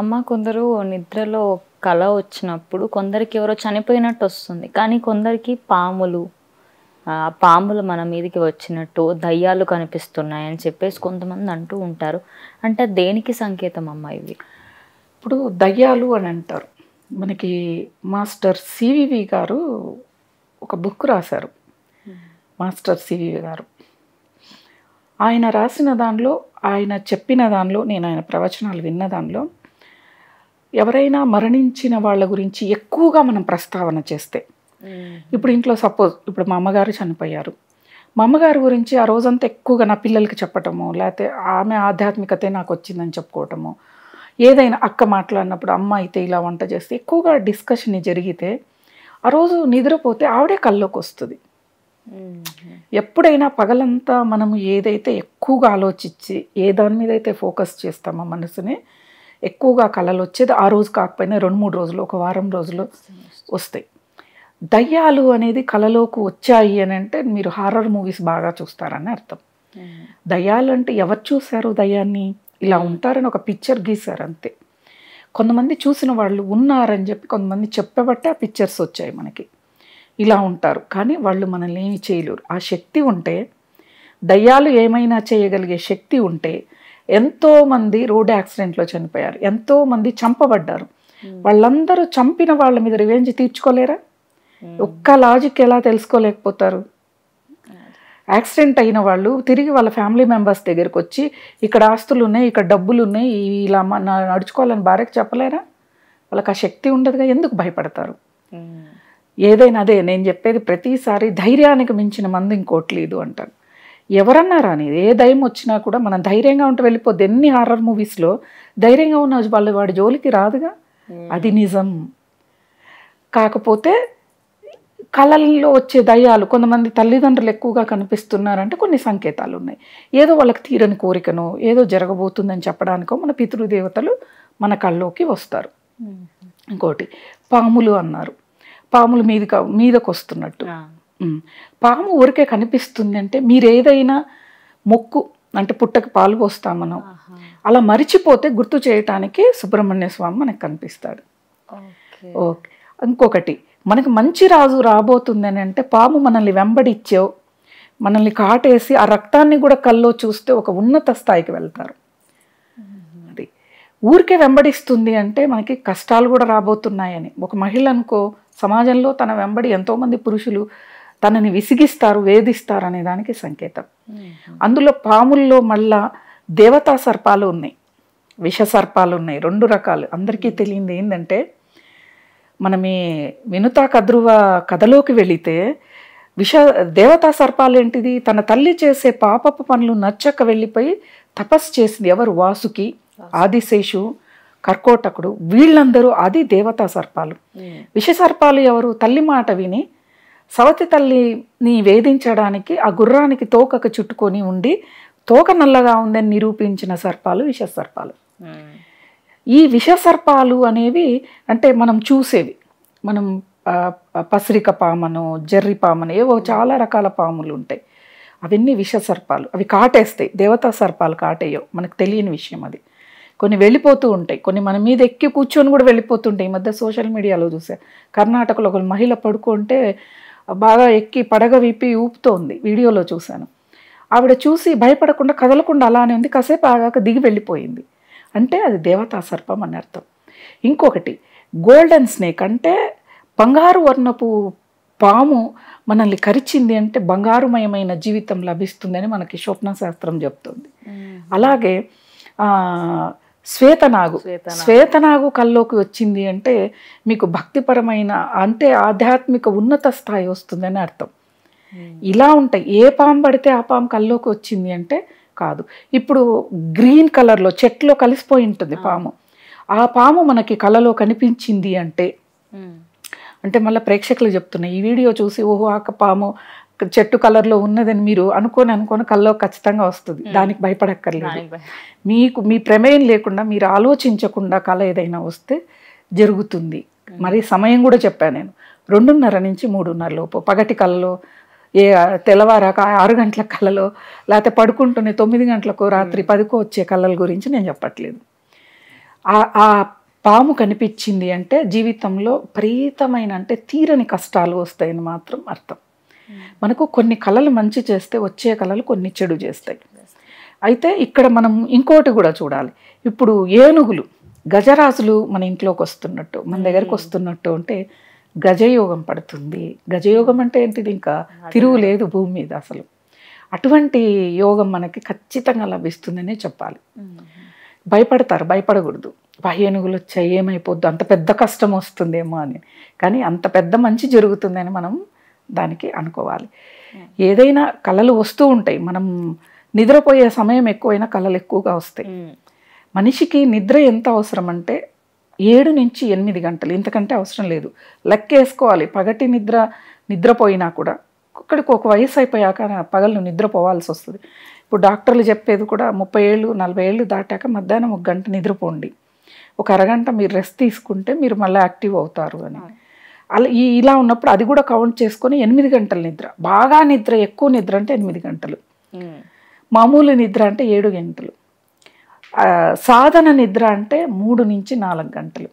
అమ్మ కొందరు నిద్రలో కళ వచ్చినప్పుడు కొందరికి ఎవరో చనిపోయినట్టు వస్తుంది కానీ కొందరికి పాములు పాములు మన మీదకి వచ్చినట్టు దయ్యాలు కనిపిస్తున్నాయని చెప్పేసి కొంతమంది అంటూ ఉంటారు అంటే దేనికి సంకేతం అమ్మ ఇవి ఇప్పుడు దయ్యాలు అని అంటారు మనకి మాస్టర్ సివివి గారు ఒక బుక్ రాశారు మాస్టర్ సివివి గారు ఆయన రాసిన దానిలో ఆయన చెప్పిన దానిలో నేను ఆయన ప్రవచనాలు విన్న దానిలో ఎవరైనా మరణించిన వాళ్ళ గురించి ఎక్కువగా మనం ప్రస్తావన చేస్తే ఇప్పుడు ఇంట్లో సపోజ్ ఇప్పుడు మా అమ్మగారు చనిపోయారు మా అమ్మగారి గురించి ఆ రోజంతా ఎక్కువగా నా పిల్లలకి చెప్పటము లేకపోతే ఆమె ఆధ్యాత్మికతే నాకు వచ్చిందని చెప్పుకోవటము ఏదైనా అక్క మాట్లాడినప్పుడు అమ్మ అయితే ఇలా వంట చేస్తే ఎక్కువగా డిస్కషన్ జరిగితే ఆ రోజు నిద్రపోతే ఆవిడే కల్లోకి వస్తుంది ఎప్పుడైనా పగలంతా మనము ఏదైతే ఎక్కువగా ఆలోచించి ఏ దాని మీద అయితే ఫోకస్ చేస్తామో మనసుని ఎక్కువగా కళలు వచ్చేది ఆ రోజు కాకపోయినా రెండు మూడు రోజులు ఒక వారం రోజులు వస్తాయి దయ్యాలు అనేది కళలోకి వచ్చాయి అని అంటే మీరు హారర్ మూవీస్ బాగా చూస్తారని అర్థం దయ్యాలు అంటే ఎవరు చూశారు దయ్యాన్ని ఇలా ఉంటారని ఒక పిక్చర్ గీశారు అంతే కొంతమంది చూసిన వాళ్ళు ఉన్నారని చెప్పి కొంతమంది చెప్పబట్టే ఆ పిక్చర్స్ వచ్చాయి మనకి ఇలా ఉంటారు కానీ వాళ్ళు మనల్ని ఏమి చేయలేరు ఆ శక్తి ఉంటే దయ్యాలు ఏమైనా చేయగలిగే శక్తి ఉంటే ఎంతోమంది రోడ్ యాక్సిడెంట్లో చనిపోయారు ఎంతోమంది చంపబడ్డారు hmm. వాళ్ళందరూ చంపిన వాళ్ళ మీద రివెంజ్ తీర్చుకోలేరా hmm. ఒక్క లాజిక్ ఎలా తెలుసుకోలేకపోతారు యాక్సిడెంట్ అయిన వాళ్ళు తిరిగి వాళ్ళ ఫ్యామిలీ మెంబర్స్ దగ్గరికి వచ్చి ఇక్కడ ఆస్తులు ఉన్నాయి ఇక్కడ డబ్బులు ఉన్నాయి ఇలా నడుచుకోవాలని భార్యకు చెప్పలేరా వాళ్ళకి ఆ శక్తి ఉండదుగా ఎందుకు భయపడతారు hmm. ఏదైనా అదే నేను చెప్పేది ప్రతిసారి ధైర్యానికి మించిన మంది ఇంకోటి లేదు అంటారు ఎవరన్నారా అని ఏ దయం వచ్చినా కూడా మనం ధైర్యంగా ఉంటే వెళ్ళిపోద్ది ఎన్ని హారర్ మూవీస్లో ధైర్యంగా ఉన్న వాళ్ళ వాడి జోలికి రాదుగా అది నిజం కాకపోతే కళల్లో వచ్చే దయాలు కొంతమంది తల్లిదండ్రులు ఎక్కువగా కనిపిస్తున్నారంటే కొన్ని సంకేతాలు ఉన్నాయి ఏదో వాళ్ళకి తీరని కోరికను ఏదో జరగబోతుందని చెప్పడానికో మన పితృదేవతలు మన కళ్ళలోకి వస్తారు ఇంకోటి పాములు అన్నారు పాములు మీదకి మీదకు వస్తున్నట్టు పాము ఊరికే కనిపిస్తుంది అంటే మీరేదైనా మొక్కు అంటే పుట్టకి పాలు పోస్తాం మనం అలా మరిచిపోతే గుర్తు చేయటానికి సుబ్రహ్మణ్య స్వామి మనకు కనిపిస్తాడు ఓకే ఇంకొకటి మనకు మంచి రాజు రాబోతుందని అంటే పాము మనల్ని వెంబడిచ్చో మనల్ని కాటేసి ఆ రక్తాన్ని కూడా కల్లో చూస్తే ఒక ఉన్నత స్థాయికి వెళ్తారు అది ఊరికే వెంబడిస్తుంది అంటే మనకి కష్టాలు కూడా రాబోతున్నాయని ఒక మహిళ అనుకో సమాజంలో తన వెంబడి ఎంతోమంది పురుషులు తనని విసిగిస్తారు వేధిస్తారు అనే దానికి సంకేతం అందులో పాముల్లో మళ్ళా దేవతా సర్పాలు ఉన్నాయి విష సర్పాలు ఉన్నాయి రెండు రకాలు అందరికీ తెలియంది ఏంటంటే మనం ఈ వినుతా కద్రువ కథలోకి వెళితే విష దేవతా సర్పాలు ఏంటిది తన తల్లి చేసే పాపపు పనులు నచ్చక వెళ్ళిపోయి తపస్సు చేసింది ఎవరు వాసుకి ఆదిశేషు కర్కోటకుడు వీళ్ళందరూ అది దేవతా సర్పాలు విష సర్పాలు ఎవరు తల్లి మాట విని సవతి తల్లిని వేధించడానికి ఆ గుర్రానికి తోకకు చుట్టుకొని ఉండి తోక నల్లగా ఉందని నిరూపించిన సర్పాలు విష సర్పాలు ఈ విష సర్పాలు అనేవి అంటే మనం చూసేవి మనం పసిరిక పామను జర్రి పామను ఏవో చాలా రకాల పాములు ఉంటాయి అవన్నీ విష సర్పాలు అవి కాటేస్తాయి దేవతా సర్పాలు కాటేయో మనకు తెలియని విషయం అది కొన్ని వెళ్ళిపోతూ ఉంటాయి కొన్ని మన మీద ఎక్కి కూర్చొని కూడా వెళ్ళిపోతుంటాయి ఈ మధ్య సోషల్ మీడియాలో చూసా కర్ణాటకలో ఒక మహిళ పడుకుంటే బాగా ఎక్కి పడగ విప్పి ఊపుతోంది వీడియోలో చూశాను ఆవిడ చూసి భయపడకుండా కదలకుండా అలానే ఉంది కాసేపు ఆగాక దిగి వెళ్ళిపోయింది అంటే అది దేవతా సర్పం అని అర్థం ఇంకొకటి గోల్డెన్ స్నేక్ అంటే బంగారు వర్ణపు పాము మనల్ని కరిచింది అంటే బంగారుమయమైన జీవితం లభిస్తుందని మనకి స్వప్న శాస్త్రం చెప్తుంది అలాగే శ్వేతనాగు శ్వేతనాగు కల్లోకి వచ్చింది అంటే మీకు భక్తిపరమైన అంతే ఆధ్యాత్మిక ఉన్నత స్థాయి వస్తుందని అర్థం hmm. ఇలా ఉంటాయి ఏ పాము పడితే ఆ పాము కల్లోకి వచ్చింది అంటే కాదు ఇప్పుడు గ్రీన్ కలర్లో చెట్లో కలిసిపోయి ఉంటుంది పాము ఆ పాము మనకి కలలో కనిపించింది అంటే hmm. అంటే మళ్ళీ ప్రేక్షకులు చెప్తున్నాయి ఈ వీడియో చూసి ఓహో ఆ పాము చెట్టు కలర్లో ఉన్నదని మీరు అనుకోని అనుకోని కల్లో ఖచ్చితంగా వస్తుంది దానికి భయపడక్కర్లేదు మీకు మీ ప్రమేయం లేకుండా మీరు ఆలోచించకుండా కళ ఏదైనా వస్తే జరుగుతుంది మరి సమయం కూడా చెప్పాను నేను రెండున్నర నుంచి మూడున్నర లోపు పగటి కళలో ఏ తెల్లవారాక ఆరు గంటల కళలో లేకపోతే పడుకుంటున్న తొమ్మిది గంటలకు రాత్రి పదికో వచ్చే కళల గురించి నేను చెప్పట్లేదు ఆ పాము కనిపించింది అంటే జీవితంలో ప్రీతమైన అంటే తీరని కష్టాలు వస్తాయని మాత్రం అర్థం మనకు కొన్ని కళలు మంచి చేస్తే వచ్చే కళలు కొన్ని చెడు చేస్తాయి అయితే ఇక్కడ మనం ఇంకోటి కూడా చూడాలి ఇప్పుడు ఏనుగులు గజరాజులు మన ఇంట్లోకి వస్తున్నట్టు మన దగ్గరకు వస్తున్నట్టు అంటే గజయోగం పడుతుంది గజయోగం అంటే ఏంటిది ఇంకా లేదు భూమి మీద అసలు అటువంటి యోగం మనకి ఖచ్చితంగా లభిస్తుందనే చెప్పాలి భయపడతారు భయపడకూడదు ఏనుగులు వచ్చాయి ఏమైపోద్దు అంత పెద్ద కష్టం వస్తుందేమో అని కానీ అంత పెద్ద మంచి జరుగుతుందని మనం దానికి అనుకోవాలి ఏదైనా కళలు వస్తూ ఉంటాయి మనం నిద్రపోయే సమయం ఎక్కువైనా కళలు ఎక్కువగా వస్తాయి hmm. మనిషికి నిద్ర ఎంత అవసరం అంటే ఏడు నుంచి ఎనిమిది గంటలు ఇంతకంటే అవసరం లేదు లెక్కేసుకోవాలి పగటి నిద్ర నిద్రపోయినా కూడా ఒక్కడికి ఒక వయసు అయిపోయాక పగళ్ళు నిద్రపోవాల్సి వస్తుంది ఇప్పుడు డాక్టర్లు చెప్పేది కూడా ముప్పై ఏళ్ళు నలభై ఏళ్ళు దాటాక మధ్యాహ్నం ఒక గంట నిద్రపోండి ఒక అరగంట మీరు రెస్ట్ తీసుకుంటే మీరు మళ్ళీ యాక్టివ్ అవుతారు అని అలా ఇలా ఉన్నప్పుడు అది కూడా కౌంట్ చేసుకొని ఎనిమిది గంటల నిద్ర బాగా నిద్ర ఎక్కువ నిద్ర అంటే ఎనిమిది గంటలు మామూలు నిద్ర అంటే ఏడు గంటలు సాధన నిద్ర అంటే మూడు నుంచి నాలుగు గంటలు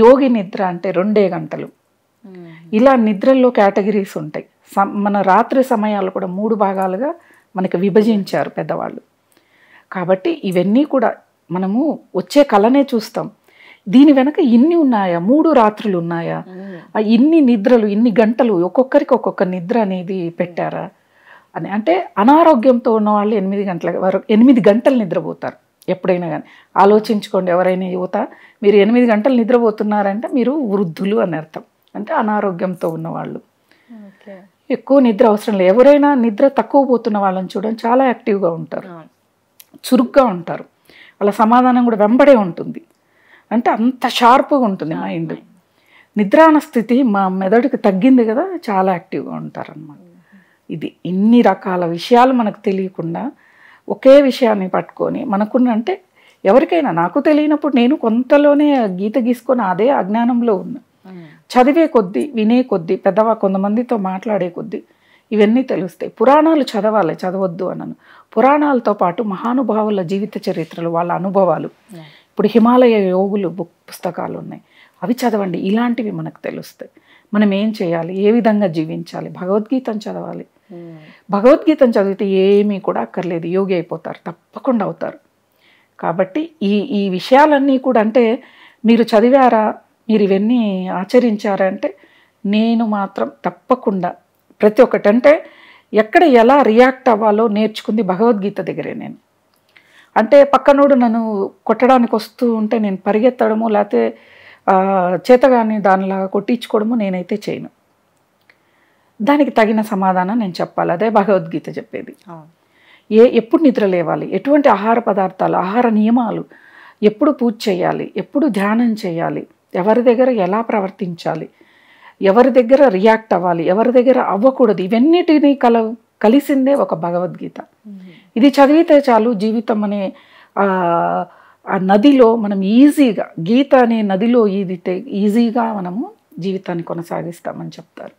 యోగి నిద్ర అంటే రెండే గంటలు ఇలా నిద్రల్లో కేటగిరీస్ ఉంటాయి మన రాత్రి సమయాలు కూడా మూడు భాగాలుగా మనకి విభజించారు పెద్దవాళ్ళు కాబట్టి ఇవన్నీ కూడా మనము వచ్చే కళనే చూస్తాం దీని వెనక ఇన్ని ఉన్నాయా మూడు రాత్రులు ఉన్నాయా ఇన్ని నిద్రలు ఇన్ని గంటలు ఒక్కొక్కరికి ఒక్కొక్క నిద్ర అనేది పెట్టారా అని అంటే అనారోగ్యంతో ఉన్న వాళ్ళు ఎనిమిది గంటల వరకు ఎనిమిది గంటలు నిద్రపోతారు ఎప్పుడైనా కానీ ఆలోచించుకోండి ఎవరైనా యువత మీరు ఎనిమిది గంటలు నిద్రపోతున్నారంటే మీరు వృద్ధులు అని అర్థం అంటే అనారోగ్యంతో ఉన్నవాళ్ళు ఎక్కువ నిద్ర అవసరం లేదు ఎవరైనా నిద్ర తక్కువ పోతున్న వాళ్ళని చూడండి చాలా యాక్టివ్గా ఉంటారు చురుగ్గా ఉంటారు వాళ్ళ సమాధానం కూడా వెంబడే ఉంటుంది అంటే అంత షార్ప్గా ఉంటుంది మైండ్ నిద్రాణ స్థితి మా మెదడుకి తగ్గింది కదా చాలా యాక్టివ్గా ఉంటారనమాట ఇది ఇన్ని రకాల విషయాలు మనకు తెలియకుండా ఒకే విషయాన్ని పట్టుకొని మనకున్న అంటే ఎవరికైనా నాకు తెలియనప్పుడు నేను కొంతలోనే గీత గీసుకొని అదే అజ్ఞానంలో ఉన్నా చదివే కొద్ది వినే కొద్ది పెద్దవా కొంతమందితో మాట్లాడే కొద్ది ఇవన్నీ తెలుస్తాయి పురాణాలు చదవాలి చదవద్దు అనను పురాణాలతో పాటు మహానుభావుల జీవిత చరిత్రలు వాళ్ళ అనుభవాలు ఇప్పుడు హిమాలయ యోగులు బుక్ పుస్తకాలు ఉన్నాయి అవి చదవండి ఇలాంటివి మనకు తెలుస్తాయి మనం ఏం చేయాలి ఏ విధంగా జీవించాలి భగవద్గీతను చదవాలి hmm. భగవద్గీతను చదివితే ఏమీ కూడా అక్కర్లేదు యోగి అయిపోతారు తప్పకుండా అవుతారు కాబట్టి ఈ ఈ విషయాలన్నీ కూడా అంటే మీరు చదివారా మీరు ఇవన్నీ ఆచరించారా అంటే నేను మాత్రం తప్పకుండా ప్రతి ఒక్కటంటే ఎక్కడ ఎలా రియాక్ట్ అవ్వాలో నేర్చుకుంది భగవద్గీత దగ్గరే నేను అంటే పక్కనోడు నన్ను కొట్టడానికి వస్తూ ఉంటే నేను పరిగెత్తడము లేకపోతే చేతగాని దానిలాగా కొట్టించుకోవడము నేనైతే చేయను దానికి తగిన సమాధానం నేను చెప్పాలి అదే భగవద్గీత చెప్పేది ఏ ఎప్పుడు నిద్ర లేవాలి ఎటువంటి ఆహార పదార్థాలు ఆహార నియమాలు ఎప్పుడు పూజ చేయాలి ఎప్పుడు ధ్యానం చేయాలి ఎవరి దగ్గర ఎలా ప్రవర్తించాలి ఎవరి దగ్గర రియాక్ట్ అవ్వాలి ఎవరి దగ్గర అవ్వకూడదు ఇవన్నిటినీ కలవు కలిసిందే ఒక భగవద్గీత ఇది చదివితే చాలు జీవితం అనే ఆ నదిలో మనం ఈజీగా గీత అనే నదిలో ఈదితే ఈజీగా మనము జీవితాన్ని కొనసాగిస్తామని చెప్తారు